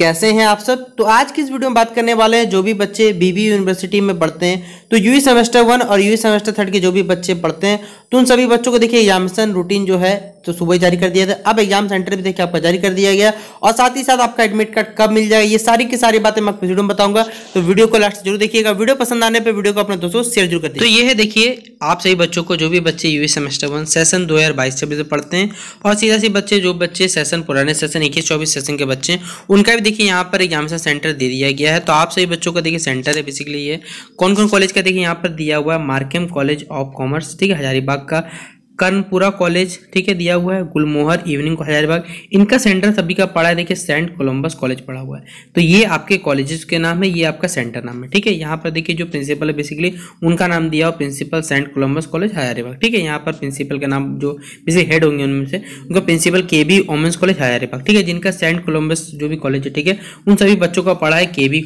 कैसे हैं आप सब तो आज की इस वीडियो में बात करने वाले हैं जो भी बच्चे बीबी यूनिवर्सिटी में पढ़ते हैं तो यू सेमेस्टर वन और यू सेमेस्टर थर्ड के जो भी बच्चे पढ़ते हैं तो उन सभी बच्चों को देखिए एग्जामिशन रूटीन जो है तो सुबह जारी कर दिया था अब एग्जाम सेंटर भी देखिए आपका जारी कर दिया गया और साथ ही साथ आपका एडमिट कार्ड कब मिल जाएगा ये सारी की सारी बातें मैं वीडियो में बताऊंगा तो वीडियो को लास्ट जरूर देखिएगा वीडियो पसंद आने पर वीडियो को अपने दोस्तों शेयर जरूर कर तो ये है देखिए आप सभी बच्चों को जो भी बच्चे यूए सेमेस्टर वन सेशन दो हज़ार बाईस छब्बीस में पढ़ते हैं और सीधा सी बच्चे जो बच्चे सेशन पुराने सेशन इक्कीस चौबीस सेशन के बच्चे उनका भी देखिए यहाँ पर एग्जामिनेशन सेंटर दे दिया गया है तो आप सभी बच्चों का देखिए सेंटर है बेसिकली ये कौन कौन कॉलेज का देखिए यहाँ पर दिया हुआ है मार्केम कॉलेज ऑफ कॉमर्स ठीक है हजारीबाग का कर्णपुरा कॉलेज ठीक है दिया हुआ है गुलमोहर इवनिंग हजारीबाग इनका सेंटर सभी का पढ़ा है देखिए सेंट कोलम्बस कॉलेज पढ़ा हुआ है तो ये आपके कॉलेजेस के नाम है ये आपका सेंटर नाम है ठीक है यहाँ पर देखिए जो प्रिंसिपल है बेसिकली उनका नाम दिया हुआ principal Saint Columbus college Hazaribagh ठीक है यहाँ पर प्रिंसिपल का नाम जो बेसिक हेड होंगे उनमें से उनका प्रिंसिपल के बी ओमेंस कॉलेज हजारीबाग ठीक है जिनका सेंट कोलम्बस जो भी कॉलेज है ठीक है उन सभी बच्चों का पढ़ा है के बी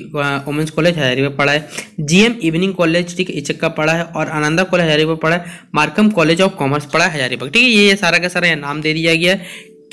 ओमेंस कॉलेज हजारीबाग पढ़ा है जीएम इवनिंग कॉलेज ठीक है इचक का पढ़ा है और आनंदा कॉलेज हजारीबाग पढ़ा है मार्कम कॉलेज ऑफ कॉमर्स पढ़ा बारह हजार ठीक है ये सारा का सारा नाम दे दिया गया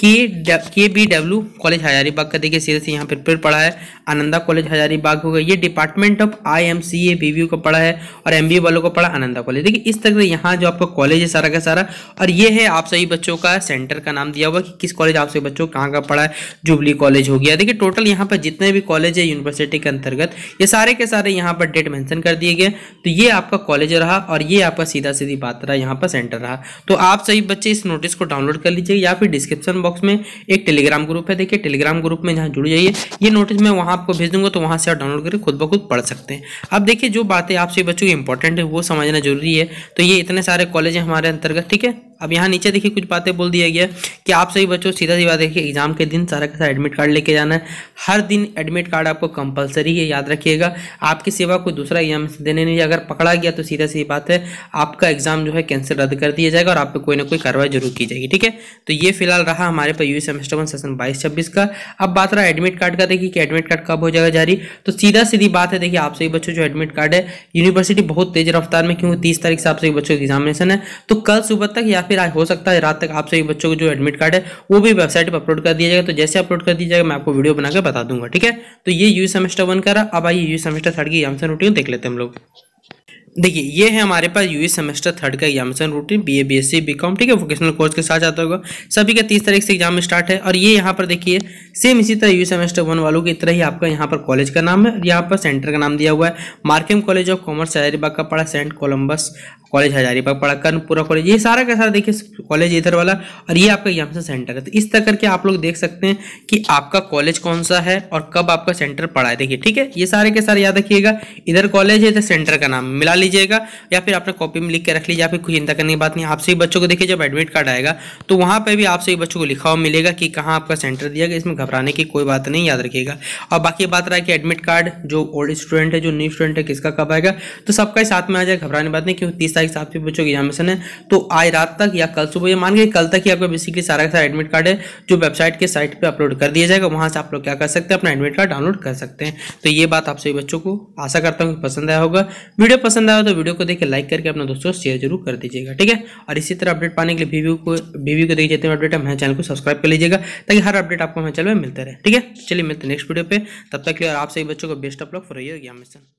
के के बी डब्ल्यू कॉलेज हजारीबाग का देखिए सीधे से यहाँ पर फिर पढ़ा है आनंदा कॉलेज हजारीबाग हो गया ये department of I M C A B का पढ़ा है और एम वालों को पढ़ा आनंदा कॉलेज देखिए इस तरह से यहाँ जो आपका कॉलेज है सारा का सारा और ये है आप सभी बच्चों का सेंटर का नाम दिया हुआ कि किस कॉलेज आप सभी बच्चों कहाँ का पढ़ा है जुबली कॉलेज हो गया देखिए टोटल यहाँ पर जितने भी कॉलेज है यूनिवर्सिटी के अंतर्गत ये सारे के सारे यहाँ पर डेट मैंसन कर दिए गए तो ये आपका कॉलेज रहा और ये आपका सीधा सीधी बात रहा यहाँ पर सेंटर रहा तो आप सभी बच्चे इस नोटिस को डाउनलोड कर लीजिए या फिर डिस्क्रिप्शन बॉक्स बॉक्स में एक टेलीग्राम ग्रुप है देखिए टेलीग्राम ग्रुप में जहाँ जुड़ जाइए ये नोटिस मैं वहाँ आपको भेज दूंगा तो वहाँ से आप डाउनलोड करके खुद ब खुद पढ़ सकते हैं अब देखिए जो बातें आपसे बच्चों की इंपॉर्टेंट है वो समझना जरूरी है तो ये इतने सारे कॉलेज हैं हमारे अंतर्गत ठीक है अब यहाँ नीचे देखिए कुछ बातें बोल दिया गया कि आप सभी बच्चों सीधा सीधा देखिए एग्जाम के दिन सारा का सारा एडमिट कार्ड लेके जाना है हर दिन एडमिट कार्ड आपको कंपलसरी है याद रखिएगा आपकी सेवा कोई दूसरा एग्जाम देने नहीं अगर पकड़ा गया तो सीधा सीधी बात है आपका एग्जाम जो है कैंसिल रद्द कर दिया जाएगा और आप कोई ना कोई कार्रवाई जरूर की जाएगी ठीक है तो ये फिलहाल रहा हमारे पास यू सेमेस्टर वन सेशन बाईस छब्बीस का अब बात रहा एडमिट कार्ड का देखिए कि एडमिट कार्ड कब हो जाएगा जारी तो सीधा सीधी बात है देखिए आप सभी बच्चों जो एडमिट कार्ड है यूनिवर्सिटी बहुत तेज रफ्तार में क्योंकि तीस तारीख से आप सभी बच्चों का एग्जामिनेशन है तो कल सुबह तक या फिर हो सकता है रात तक आप सभी बच्चों को जो एडमिट कार्ड है वो भी वेबसाइट पर अपलोड कर दिया जाएगा तो जैसे अपलोड कर दिया जाएगा मैं आपको वीडियो बनाकर बता दूंगा ठीक है तो ये यू सेमेस्टर वन का रहा अब आइए यू सेमेस्टर थर्ड की एग्जाम रूटीन देख लेते हैं हम लोग देखिए ये है हमारे पास यूएस सेमेस्टर थर्ड का examination routine BA BSc BCom ठीक है वोकेशनल कोर्स के साथ आता होगा सभी का तीस तारीख से एग्जाम स्टार्ट है और ये यहाँ पर देखिए सेम इसी तरह यूए सेमेस्टर वन वालों की तरह ही आपका यहाँ पर कॉलेज का नाम है यहाँ पर सेंटर का नाम दिया हुआ है Markham college of commerce Hazaribagh का पड़ा सेंट कोलम्बस कॉलेज हजारीबाग पड़ा कर्णपुरा कॉलेज ये सारा का सारा देखिए कॉलेज इधर वाला और ये आपका एग्जामिनेशन सेंटर है तो इस तरह करके आप लोग देख सकते हैं कि आपका कॉलेज कौन सा है और कब आपका सेंटर पड़ा है देखिए ठीक है ये सारे के सारे याद रखिएगा इधर कॉलेज है इधर तो सेंटर का नाम मिला लीजिएगा या फिर आपने कॉपी में लिख के रख लीजिए या फिर कुछ चिंता करने की बात नहीं आपसे ही बच्चों को देखिए जब एडमिट कार्ड आएगा तो वहाँ पर भी आपसे ही बच्चों को लिखा हुआ मिलेगा कि कहाँ आपका सेंटर दिया गया इसमें घबराने की कोई बात नहीं याद रखिएगा और बाकी बात रहा है कि एडमिट कार्ड जो ओल्ड स्टूडेंट है जो न्यू स्टूडेंट है किसका कब आएगा तो सबका साथ में आ जाए घबराने बात नहीं क्योंकि तीस तारीख साथ में बच्चों की एग्जामेशन है तो आज रात तक या कल सुबह मान के कल तक ही आपका बेसिकली सारा का सारा एडमिट कार्ड है जो वेबसाइट के साइट पर अपलोड कर दिया जाएगा वहाँ से आप लोग क्या कर सकते हैं अपना एडमिट कार्ड डाउनलोड कर सकते हैं तो ये बात आप सभी बच्चों को आशा करता हूँ पसंद आया होगा वीडियो पसंद पसंद आया तो वीडियो को देखिए लाइक करके अपने दोस्तों शेयर जरूर कर दीजिएगा ठीक है और इसी तरह अपडेट पाने के लिए वीवी को वीवी को देखिए जितने अपडेट हमारे चैनल को सब्सक्राइब कर लीजिएगा ताकि हर अपडेट आपको हमारे चैनल में मिलता रहे ठीक है चलिए मिलते हैं नेक्स्ट वीडियो पर तब तक के और आप सभी बच्चों को best of luck for your examination